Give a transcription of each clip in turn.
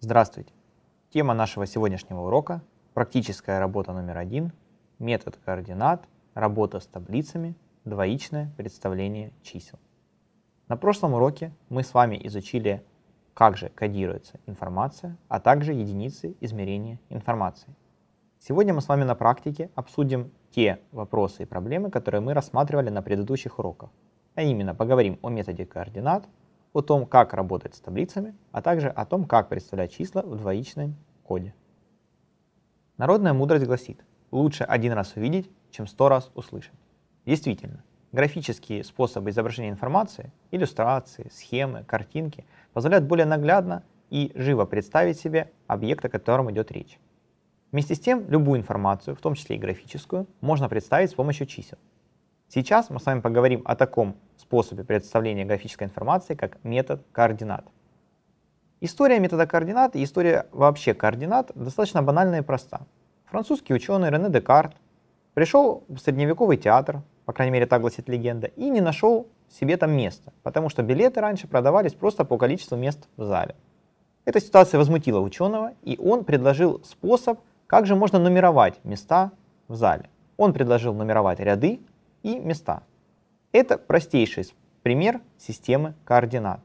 Здравствуйте! Тема нашего сегодняшнего урока – практическая работа номер один, метод координат, работа с таблицами, двоичное представление чисел. На прошлом уроке мы с вами изучили, как же кодируется информация, а также единицы измерения информации. Сегодня мы с вами на практике обсудим те вопросы и проблемы, которые мы рассматривали на предыдущих уроках. А именно поговорим о методе координат, о том, как работать с таблицами, а также о том, как представлять числа в двоичном коде. Народная мудрость гласит, лучше один раз увидеть, чем сто раз услышать. Действительно, графические способы изображения информации, иллюстрации, схемы, картинки позволяют более наглядно и живо представить себе объект, о котором идет речь. Вместе с тем, любую информацию, в том числе и графическую, можно представить с помощью чисел. Сейчас мы с вами поговорим о таком способе представления графической информации, как метод координат. История метода координат и история вообще координат достаточно банальна и проста. Французский ученый Рене Декарт пришел в средневековый театр, по крайней мере так гласит легенда, и не нашел себе там места, потому что билеты раньше продавались просто по количеству мест в зале. Эта ситуация возмутила ученого, и он предложил способ, как же можно нумеровать места в зале. Он предложил нумеровать ряды, и места. Это простейший пример системы координат,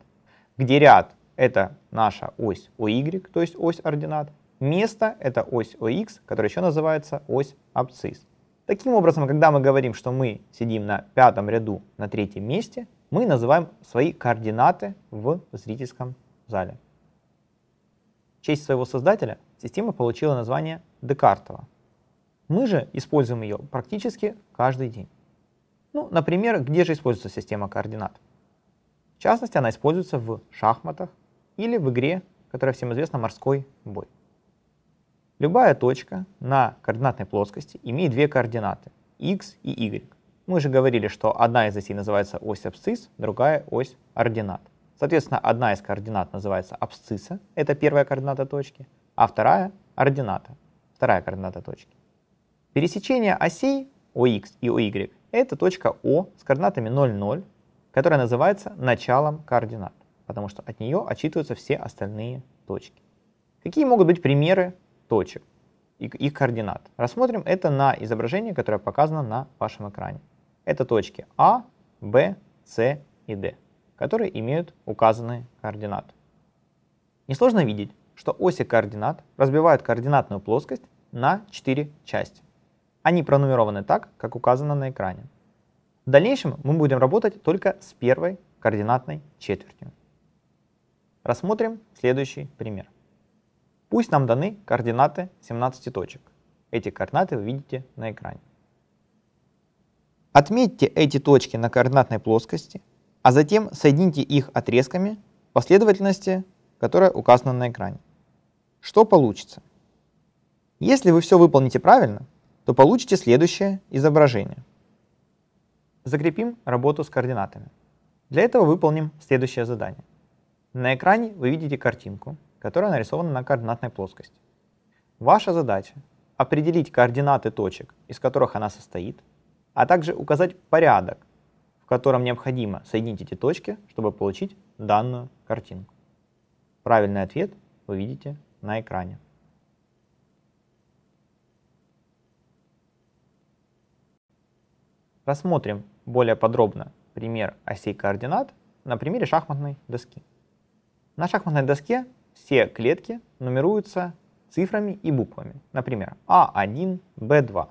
где ряд — это наша ось OY, то есть ось ординат, место — это ось OX, которая еще называется ось абсцисс. Таким образом, когда мы говорим, что мы сидим на пятом ряду на третьем месте, мы называем свои координаты в зрительском зале. В честь своего создателя система получила название Декартова. Мы же используем ее практически каждый день. Ну, например, где же используется система координат? В частности, она используется в шахматах или в игре, которая всем известна «Морской бой». Любая точка на координатной плоскости имеет две координаты – x и y. Мы же говорили, что одна из осей называется ось абсцисс, другая – ось ординат. Соответственно, одна из координат называется абсцисса, это первая координата точки, а вторая – ордината, вторая координата точки. Пересечение осей Ox и Oy это точка О с координатами 0, 0, которая называется началом координат, потому что от нее отчитываются все остальные точки. Какие могут быть примеры точек и их координат? Рассмотрим это на изображении, которое показано на вашем экране. Это точки А, Б, С и Д, которые имеют указанные координаты. Несложно видеть, что оси координат разбивают координатную плоскость на 4 части. Они пронумерованы так, как указано на экране. В дальнейшем мы будем работать только с первой координатной четвертью. Рассмотрим следующий пример. Пусть нам даны координаты 17 точек. Эти координаты вы видите на экране. Отметьте эти точки на координатной плоскости, а затем соедините их отрезками в последовательности, которая указана на экране. Что получится? Если вы все выполните правильно, то получите следующее изображение. Закрепим работу с координатами. Для этого выполним следующее задание. На экране вы видите картинку, которая нарисована на координатной плоскости. Ваша задача — определить координаты точек, из которых она состоит, а также указать порядок, в котором необходимо соединить эти точки, чтобы получить данную картинку. Правильный ответ вы видите на экране. Рассмотрим более подробно пример осей координат на примере шахматной доски. На шахматной доске все клетки нумеруются цифрами и буквами. Например, А1, Б2.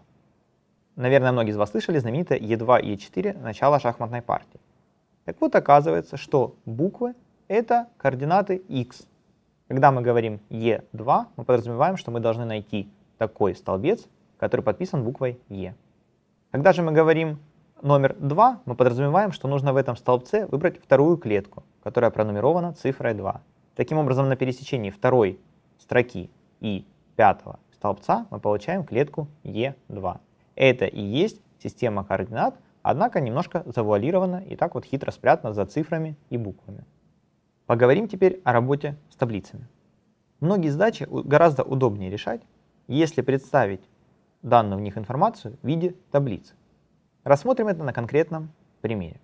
Наверное, многие из вас слышали знаменитое Е2 и Е4 начало шахматной партии. Так вот, оказывается, что буквы — это координаты x. Когда мы говорим Е2, мы подразумеваем, что мы должны найти такой столбец, который подписан буквой Е. E. Когда же мы говорим номер 2, мы подразумеваем, что нужно в этом столбце выбрать вторую клетку, которая пронумерована цифрой 2. Таким образом, на пересечении второй строки и пятого столбца мы получаем клетку Е2. Это и есть система координат, однако немножко завуалирована и так вот хитро спрятана за цифрами и буквами. Поговорим теперь о работе с таблицами. Многие задачи гораздо удобнее решать, если представить данную в них информацию в виде таблицы. Рассмотрим это на конкретном примере.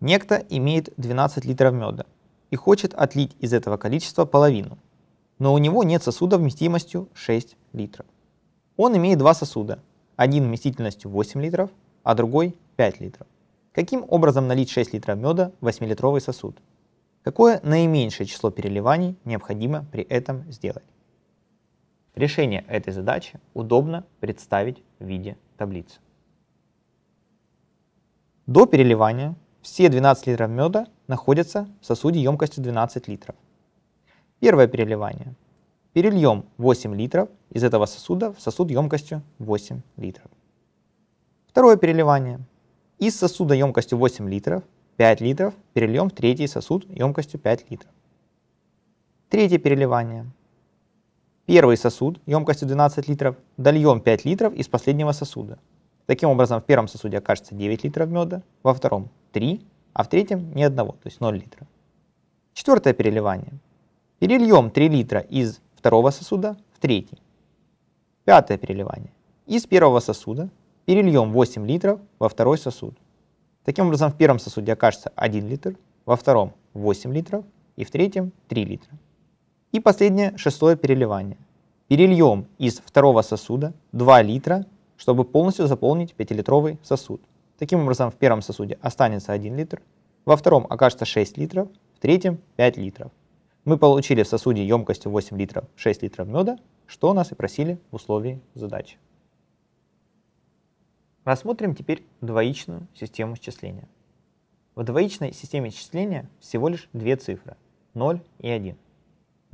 Некто имеет 12 литров меда и хочет отлить из этого количества половину, но у него нет сосуда вместимостью 6 литров. Он имеет два сосуда, один вместительностью 8 литров, а другой 5 литров. Каким образом налить 6 литров меда в 8-литровый сосуд? Какое наименьшее число переливаний необходимо при этом сделать? Решение этой задачи удобно представить в виде таблицы. До переливания все 12 литров меда находятся в сосуде емкостью 12 литров. Первое переливание. Перельем 8 литров из этого сосуда в сосуд емкостью 8 литров. Второе переливание. Из сосуда емкостью 8 литров 5 литров перельем в третий сосуд емкостью 5 литров. Третье переливание первый сосуд емкостью 12 литров, дольем 5 литров из последнего сосуда. Таким образом, в первом сосуде окажется 9 литров меда, во втором 3, а в третьем ни одного, то есть 0 литров. Четвертое переливание. Перельем 3 литра из второго сосуда в третий. Пятое переливание. Из первого сосуда перельем 8 литров во второй сосуд. Таким образом, в первом сосуде окажется 1 литр, во втором 8 литров и в третьем 3 литра. И последнее, шестое переливание. Перельем из второго сосуда 2 литра, чтобы полностью заполнить 5-литровый сосуд. Таким образом, в первом сосуде останется 1 литр, во втором окажется 6 литров, в третьем 5 литров. Мы получили в сосуде емкостью 8 литров 6 литров меда, что нас и просили в условии задачи. Рассмотрим теперь двоичную систему счисления. В двоичной системе счисления всего лишь две цифры – 0 и 1.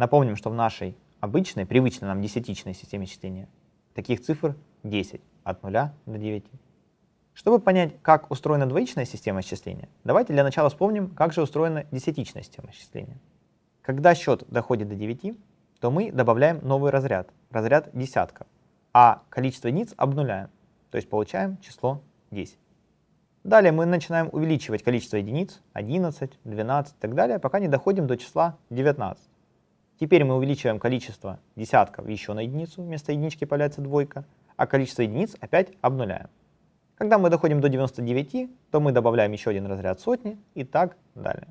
Напомним, что в нашей обычной, привычной нам десятичной системе чтения таких цифр 10 от 0 до 9. Чтобы понять, как устроена двоичная система счисления, давайте для начала вспомним, как же устроена десятичная система счисления. Когда счет доходит до 9, то мы добавляем новый разряд, разряд десятка, а количество единиц обнуляем, то есть получаем число 10. Далее мы начинаем увеличивать количество единиц, 11, 12 и так далее, пока не доходим до числа 19. Теперь мы увеличиваем количество десятков еще на единицу, вместо единички появляется двойка, а количество единиц опять обнуляем. Когда мы доходим до 99, то мы добавляем еще один разряд сотни и так далее.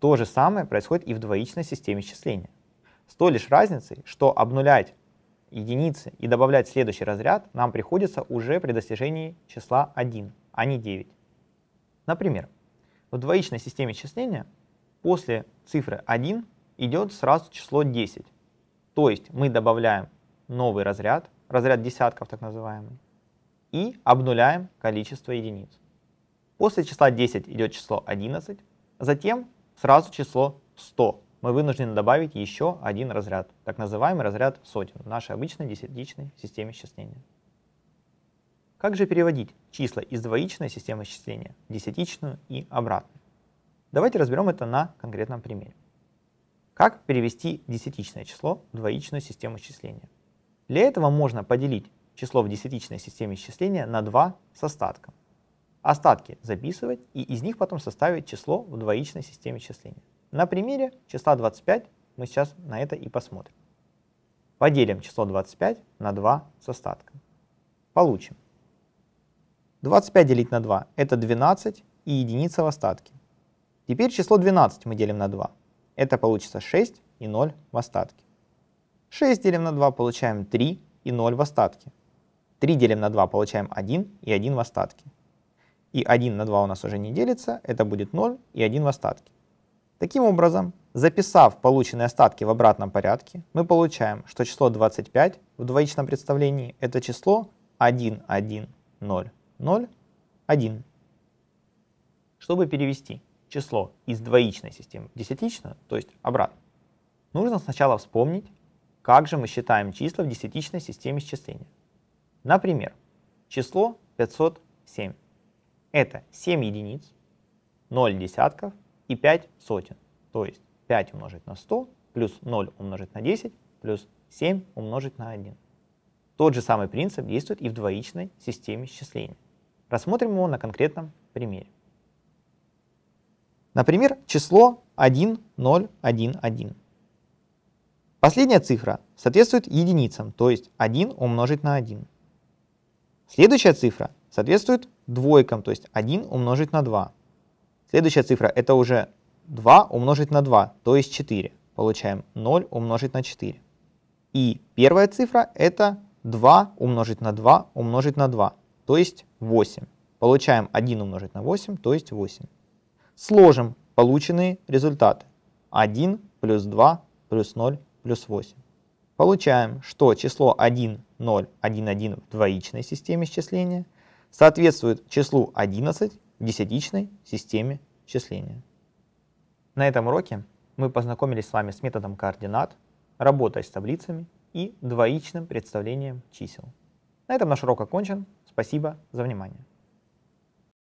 То же самое происходит и в двоичной системе счисления. С той лишь разницей, что обнулять единицы и добавлять следующий разряд нам приходится уже при достижении числа 1, а не 9. Например, в двоичной системе счисления после цифры 1 идет сразу число 10. То есть мы добавляем новый разряд, разряд десятков так называемый, и обнуляем количество единиц. После числа 10 идет число 11, затем сразу число 100. Мы вынуждены добавить еще один разряд, так называемый разряд сотен в нашей обычной десятичной системе счисления. Как же переводить числа из двоичной системы счисления в десятичную и обратно? Давайте разберем это на конкретном примере. Как перевести десятичное число в двоичную систему исчисления? Для этого можно поделить число в десятичной системе исчисления на 2 с остатком. Остатки записывать и из них потом составить число в двоичной системе исчисления. На примере числа 25 мы сейчас на это и посмотрим. Поделим число 25 на 2 с остатком. Получим. 25 делить на 2 это 12 и единица в остатке. Теперь число 12 мы делим на 2. Это получится 6 и 0 в остатке. 6 делим на 2, получаем 3 и 0 в остатке. 3 делим на 2, получаем 1 и 1 в остатке. И 1 на 2 у нас уже не делится, это будет 0 и 1 в остатке. Таким образом, записав полученные остатки в обратном порядке, мы получаем, что число 25 в двоичном представлении это число 1, 1, 0, 0, 1. Чтобы перевести число из двоичной системы в десятичную, то есть обратно, нужно сначала вспомнить, как же мы считаем числа в десятичной системе счисления. Например, число 507. Это 7 единиц, 0 десятков и 5 сотен. То есть 5 умножить на 100 плюс 0 умножить на 10 плюс 7 умножить на 1. Тот же самый принцип действует и в двоичной системе счисления. Рассмотрим его на конкретном примере. Например, число 1011. Последняя цифра соответствует единицам, то есть 1 умножить на 1. Следующая цифра соответствует двойкам, то есть 1 умножить на 2. Следующая цифра это уже 2 умножить на 2, то есть 4. Получаем 0 умножить на 4. И первая цифра это 2 умножить на 2 умножить на 2, то есть 8. Получаем 1 умножить на 8, то есть 8. Сложим полученные результаты. 1 плюс 2 плюс 0 плюс 8. Получаем, что число 1, 0, 1, 1 в двоичной системе счисления соответствует числу 11 в десятичной системе счисления. На этом уроке мы познакомились с вами с методом координат, работой с таблицами и двоичным представлением чисел. На этом наш урок окончен. Спасибо за внимание.